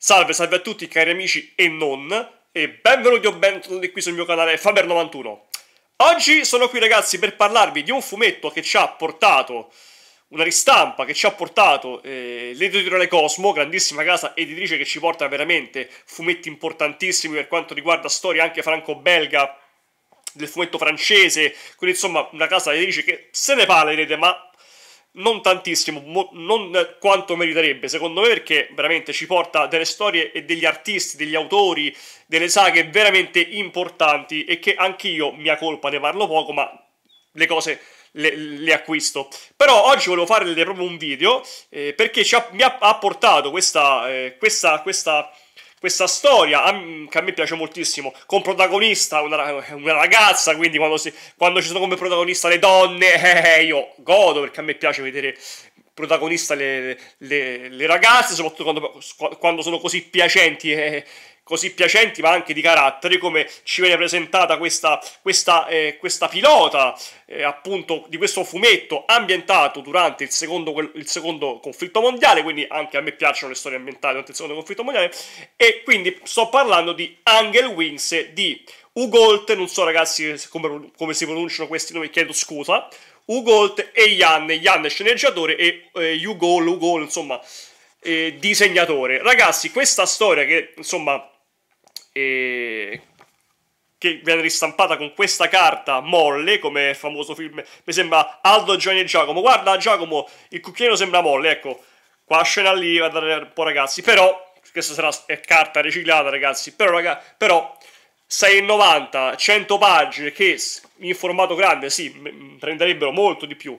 Salve, salve a tutti cari amici e non, e benvenuti o bentornati qui sul mio canale Faber91. Oggi sono qui ragazzi per parlarvi di un fumetto che ci ha portato, una ristampa che ci ha portato eh, l'editoriale Cosmo, grandissima casa editrice che ci porta veramente fumetti importantissimi per quanto riguarda storia anche franco-belga, del fumetto francese, quindi insomma una casa editrice che se ne parlerete ma non tantissimo, mo- non quanto meriterebbe, secondo me, perché veramente ci porta delle storie e degli artisti, degli autori, delle saghe veramente importanti e che anch'io, mia colpa, ne parlo poco, ma le cose le, le, acquisto. Però oggi volevo fare proprio un video eh, perché ha, mi ha, ha portato questa, eh, questa, questa questa storia che a me piace moltissimo, con protagonista una, una ragazza, quindi quando, si, quando, ci sono come protagonista le donne, eh, eh, io godo perché a me piace vedere protagonista le, le, le ragazze, soprattutto quando, quando, sono così piacenti e, eh, così piacenti ma anche di carattere come ci viene presentata questa, questa, eh, questa pilota eh, appunto di questo fumetto ambientato durante il secondo, il secondo, conflitto mondiale quindi anche a me piacciono le storie ambientate durante il secondo conflitto mondiale e quindi sto parlando di Angel Wings di Ugolt, non so ragazzi come, come si pronunciano questi nomi, chiedo scusa Ugolt e Jan, Jan sceneggiatore e eh, Ugol, Ugol insomma eh, disegnatore. Ragazzi, questa storia che insomma e che viene ristampata con questa carta molle, come il famoso film, mi sembra Aldo, Gianni e Giacomo. Guarda Giacomo, il cucchiaino sembra molle, ecco, qua scena lì, guardate un po' ragazzi, però, questa sarà è carta riciclata ragazzi, però, raga, però 6,90, 100 pagine che in formato grande, sì, prenderebbero molto di più,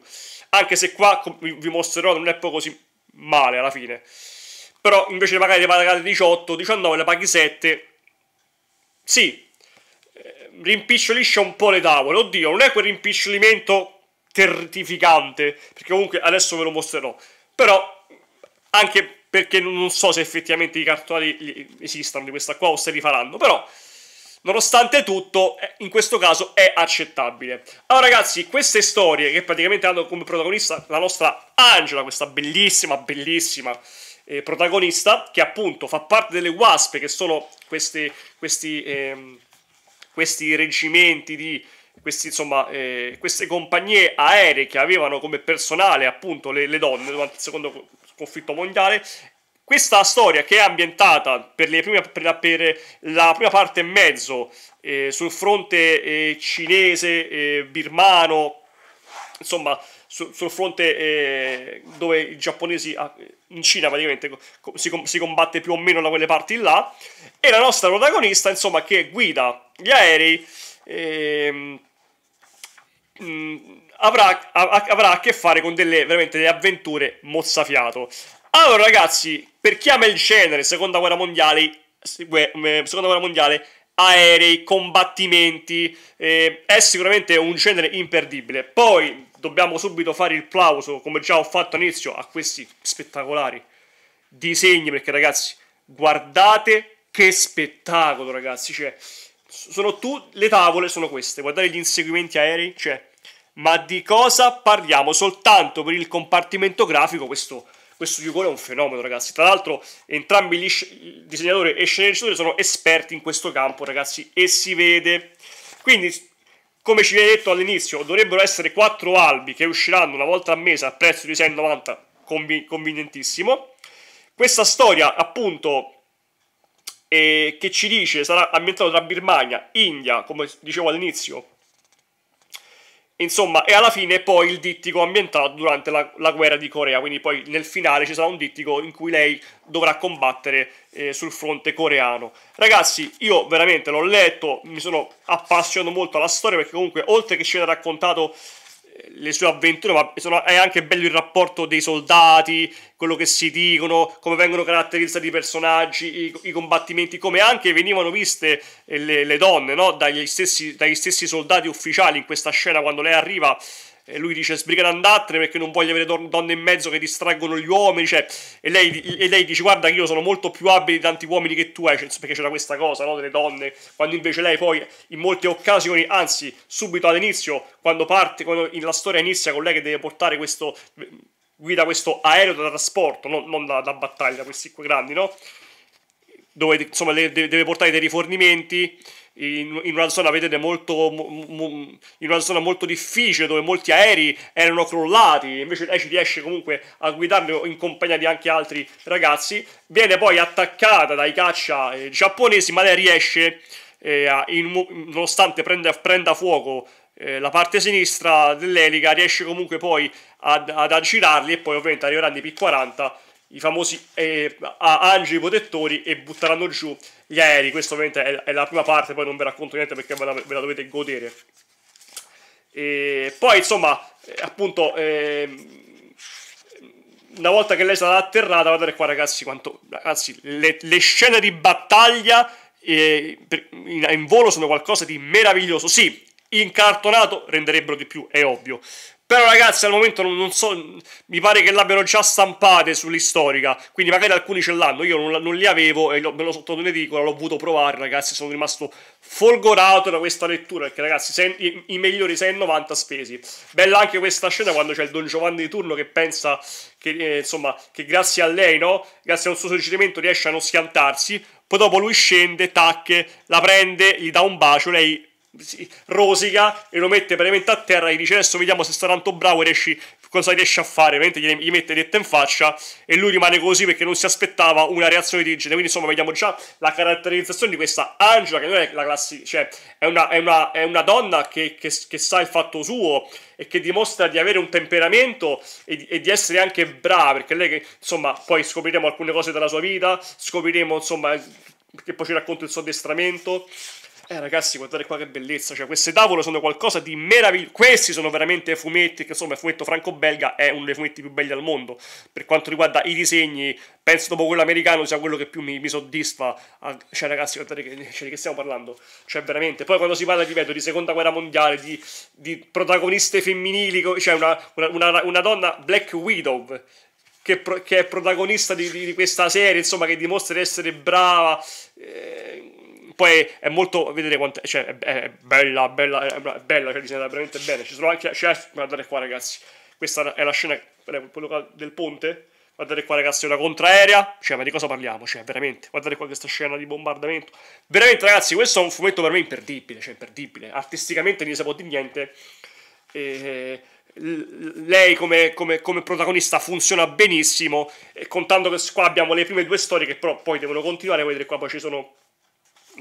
anche se qua vi mostrerò non è poi così male alla fine. Però invece magari pagare le pagate 18, 19 le paghi 7 sì, eh, rimpicciolisce un po' le tavole. Oddio, non è quel rimpicciolimento terrificante, perché comunque adesso ve lo mostrerò. Però, anche perché non so se effettivamente i cartoni esistano di questa qua o se li faranno, però... Nonostante tutto, eh, in questo caso è accettabile. Allora, ragazzi, queste storie che praticamente hanno come protagonista la nostra Angela, questa bellissima, bellissima eh, protagonista, che appunto fa parte delle WASP, che sono questi, questi, ehm, questi reggimenti di questi, insomma, eh, queste compagnie aeree che avevano come personale appunto le, le donne durante il secondo conflitto mondiale questa storia che è ambientata per, prime, per, la, per la, prima parte e mezzo eh, sul fronte eh, cinese, eh, birmano, insomma su, sul fronte eh, dove i giapponesi ah, in Cina praticamente si, si, combatte più o meno da quelle parti là e la nostra protagonista insomma che guida gli aerei eh, avrà, a, avrà, a che fare con delle, veramente, delle avventure mozzafiato allora ragazzi per chi ama il genere seconda guerra mondiale seconda guerra mondiale aerei, combattimenti, eh, è sicuramente un genere imperdibile. Poi dobbiamo subito fare il plauso, come già ho fatto all'inizio, a questi spettacolari disegni, perché ragazzi, guardate che spettacolo, ragazzi, cioè, sono tu, le tavole sono queste, guardate gli inseguimenti aerei, cioè, ma di cosa parliamo? Soltanto per il compartimento grafico questo... Questo Yukon è un fenomeno, ragazzi. Tra l'altro, entrambi gli disegnatori e sceneggiatori sono esperti in questo campo, ragazzi, e si vede. Quindi come ci viene detto all'inizio, dovrebbero essere quattro albi che usciranno una volta al mese a prezzo di 6,90, conv- convenientissimo. Questa storia, appunto, eh, che ci dice sarà ambientata tra Birmania, India, come dicevo all'inizio, Insomma, e alla fine poi il dittico ambientato durante la, la, guerra di Corea, quindi poi nel finale ci sarà un dittico in cui lei dovrà combattere eh, sul fronte coreano. Ragazzi, io veramente l'ho letto, mi sono appassionato molto alla storia perché comunque oltre che ci viene raccontato le sue avventure, ma sono, è anche bello il rapporto dei soldati, quello che si dicono, come vengono caratterizzati i personaggi, i, i combattimenti, come anche venivano viste eh, le, le donne no? dagli, stessi, dagli, stessi, soldati ufficiali in questa scena quando lei arriva e lui dice sbrigati andatene perché non voglio avere don- donne in mezzo che distraggono gli uomini, cioè, e, lei, e lei dice guarda che io sono molto più abile di tanti uomini che tu hai, cioè, perché c'era questa cosa no, delle donne, quando invece lei poi in molte occasioni, anzi subito all'inizio, quando parte, quando la storia inizia con lei che deve portare questo, guida questo aereo da trasporto, no, non da, da battaglia, questi qua grandi, no? dove insomma deve portare dei rifornimenti in, in, una zona, vedete, molto, m, m, in una zona molto difficile dove molti aerei erano crollati, invece lei ci riesce comunque a guidarlo in compagnia di anche altri ragazzi, viene poi attaccata dai caccia eh, giapponesi, ma lei riesce, eh, in, nonostante prenda, prenda fuoco eh, la parte sinistra dell'elica, riesce comunque poi ad, ad aggirarli e poi ovviamente arriveranno i P-40 i famosi eh, angeli protettori e butteranno giù gli aerei. Questa ovviamente è, la prima parte, poi non vi racconto niente perché ve la, ve la dovete godere. E poi insomma, eh, appunto, eh, una volta che lei sarà atterrata, guardate qua ragazzi, quanto, ragazzi le, le scene di battaglia eh, in, in volo sono qualcosa di meraviglioso. Sì, incartonato renderebbero di più, è ovvio. Però ragazzi al momento non, non so, mi pare che l'abbiano già stampate sull'istorica, quindi magari alcuni ce l'hanno, io non, non li avevo e lo, me lo sotto in edicola, l'ho voluto provare ragazzi, sono rimasto folgorato da questa lettura, perché ragazzi se, i, i, migliori 6,90 spesi. Bella anche questa scena quando c'è il Don Giovanni di turno che pensa che, eh, insomma, che grazie a lei, no? grazie a un suo suggerimento riesce a non schiantarsi, poi dopo lui scende, tacche, la prende, gli dà un bacio, lei rosica e lo mette praticamente a terra e gli dice adesso vediamo se sta tanto bravo e riesci, cosa riesce a fare veramente gli, mette detta in faccia e lui rimane così perché non si aspettava una reazione di genere quindi insomma vediamo già la caratterizzazione di questa Angela che non è la classica cioè è una, è una, è una donna che, che, che, sa il fatto suo e che dimostra di avere un temperamento e di, e di essere anche brava perché lei che, insomma poi scopriremo alcune cose della sua vita scopriremo insomma che poi ci racconta il suo addestramento eh ragazzi, guardate qua che bellezza, cioè queste tavole sono qualcosa di meraviglioso, questi sono veramente fumetti, che insomma il fumetto franco-belga è uno dei fumetti più belli al mondo, per quanto riguarda i disegni, penso dopo quello americano sia quello che più mi, mi soddisfa, ah, cioè ragazzi guardate che, cioè, di che stiamo parlando, cioè veramente, poi quando si parla, ripeto, di seconda guerra mondiale, di, di protagoniste femminili, cioè una, una, una, una donna Black Widow, che, che è protagonista di, di, di, questa serie, insomma, che dimostra di essere brava... Eh, poi è molto, vedete quanto, cioè, è, è bella, bella, è bella, cioè disegnata diciamo, veramente bene, ci sono anche, c'è, guardate qua ragazzi, questa è la scena del ponte, guardate qua ragazzi, una contraerea, cioè ma di cosa parliamo, cioè veramente, guardate qua questa scena di bombardamento, veramente ragazzi, questo è un fumetto per me imperdibile, cioè imperdibile, artisticamente non si può di niente, e lei come, come, come, protagonista funziona benissimo, contando che qua abbiamo le prime due storie che però poi devono continuare, vedete qua poi ci sono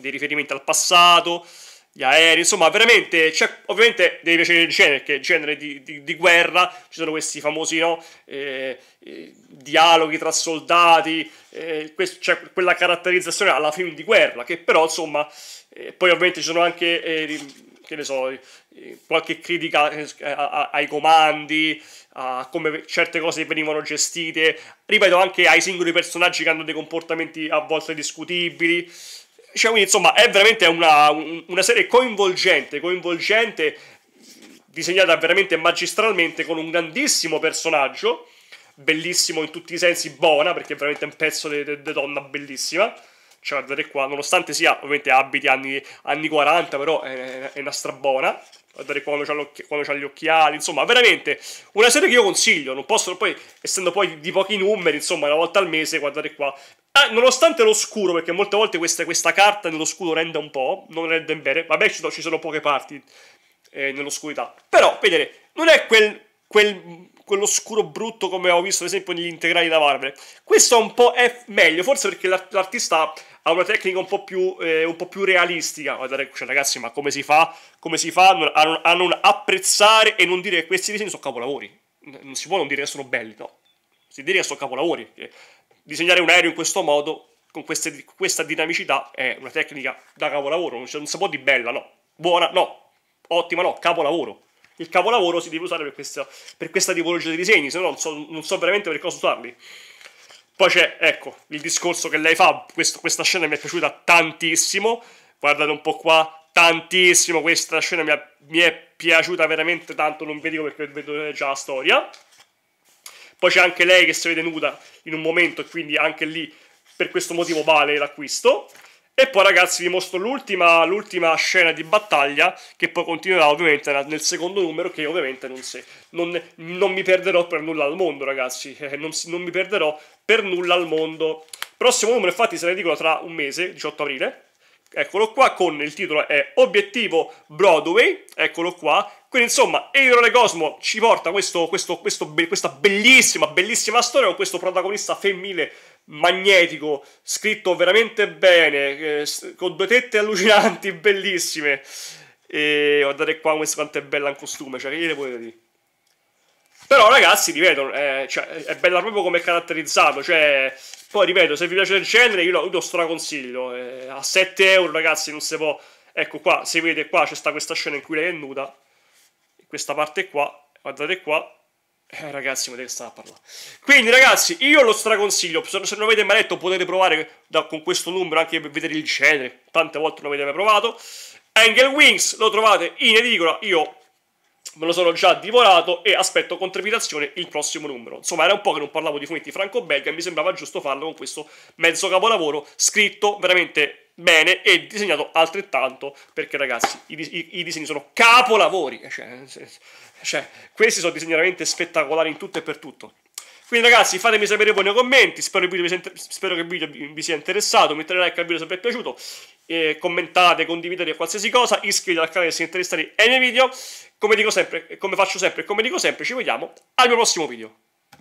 dei riferimenti al passato, gli aerei, insomma, veramente, cioè, ovviamente devi piacere il genere, perché genere di, di, di, guerra, ci sono questi famosi no, eh, eh, dialoghi tra soldati, eh, questo, cioè, quella caratterizzazione alla film di guerra, che però, insomma, eh, poi ovviamente ci sono anche, eh, che ne so, eh, qualche critica ai comandi, a come certe cose venivano gestite, ripeto, anche ai singoli personaggi che hanno dei comportamenti a volte discutibili, cioè, quindi, insomma, è veramente una, una serie coinvolgente, coinvolgente, disegnata veramente magistralmente con un grandissimo personaggio, bellissimo in tutti i sensi, buona, perché è veramente un pezzo di donna bellissima. Cioè, guardate qua, nonostante sia ovviamente abiti anni, anni 40, però è, è una strabona. Guardate qua quando ha gli occhiali, insomma, veramente una serie che io consiglio. Non posso poi, essendo poi di pochi numeri, insomma, una volta al mese, guardate qua, Ah, nonostante l'oscuro, perché molte volte questa, questa carta nello scuro rende un po', non rende bene, vabbè ci, ci sono poche parti eh, nell'oscurità, però, vedete, non è quel, quel, quell'oscuro brutto come ho visto ad esempio negli integrali da Marvel, questo un po' è meglio, forse perché l'artista ha una tecnica un po' più, eh, un po più realistica, guardate, cioè, ragazzi, ma come si fa, come si fa a, non, a non apprezzare e non dire che questi disegni sono capolavori, non si può non dire che sono belli, no, si dire che sono capolavori, che disegnare un aereo in questo modo, con queste, questa dinamicità, è una tecnica da capolavoro, non, non si può di bella, no, buona, no, ottima, no, capolavoro. Il capolavoro si deve usare per questa, per questa tipologia di disegni, se no non so, non so veramente per cosa usarli. Poi c'è, ecco, il discorso che lei fa, questo, questa scena mi è piaciuta tantissimo, guardate un po' qua, tantissimo, questa scena mi, ha, mi è piaciuta veramente tanto, non vi dico perché vedo già la storia. Poi c'è anche lei che si vede nuda in un momento, quindi anche lì per questo motivo vale l'acquisto. E poi ragazzi vi mostro l'ultima, l'ultima, scena di battaglia che poi continuerà ovviamente nel secondo numero che ovviamente non, se, non, non mi perderò per nulla al mondo ragazzi, eh, non, non, mi perderò per nulla al mondo. Prossimo numero infatti se ne dicono tra un mese, 18 aprile, eccolo qua con il titolo è Obiettivo Broadway, eccolo qua, quindi insomma, Eirone Cosmo ci porta questo, questo, questo be questa bellissima, bellissima storia con questo protagonista femminile magnetico, scritto veramente bene, eh, con due tette allucinanti, bellissime. E guardate qua quanto è bella in costume, cioè che gliene potete dire? Però ragazzi, ripeto, eh, cioè, è bella proprio come è caratterizzato, cioè... Poi ripeto, se vi piace il genere, io lo, io lo straconsiglio, eh, a 7 euro ragazzi non si può... Ecco qua, se vedete qua c'è sta questa scena in cui lei è nuda, questa parte qua, guardate qua, eh, ragazzi, ma di che stiamo a parlare? Quindi, ragazzi, io lo straconsiglio. Se non avete mai letto, potete provare da, con questo numero anche per vedere il genere. Tante volte non avete mai provato. Angel Wings lo trovate in edicola. Io me lo sono già divorato e aspetto con trepidazione il prossimo numero. Insomma, era un po' che non parlavo di fumetti franco-belga e mi sembrava giusto farlo con questo mezzo capolavoro scritto veramente bene e disegnato altrettanto perché ragazzi i, i, i disegni sono capolavori eh, cioè, eh, cioè, questi sono disegni veramente spettacolari in tutto e per tutto quindi ragazzi fatemi sapere voi nei commenti spero, inter- spero che il video vi, vi sia interessato mettete like al video se vi è piaciuto eh, commentate, condividete qualsiasi cosa iscrivetevi al canale se siete interessati ai miei video come dico sempre, come faccio sempre e come dico sempre ci vediamo al mio prossimo video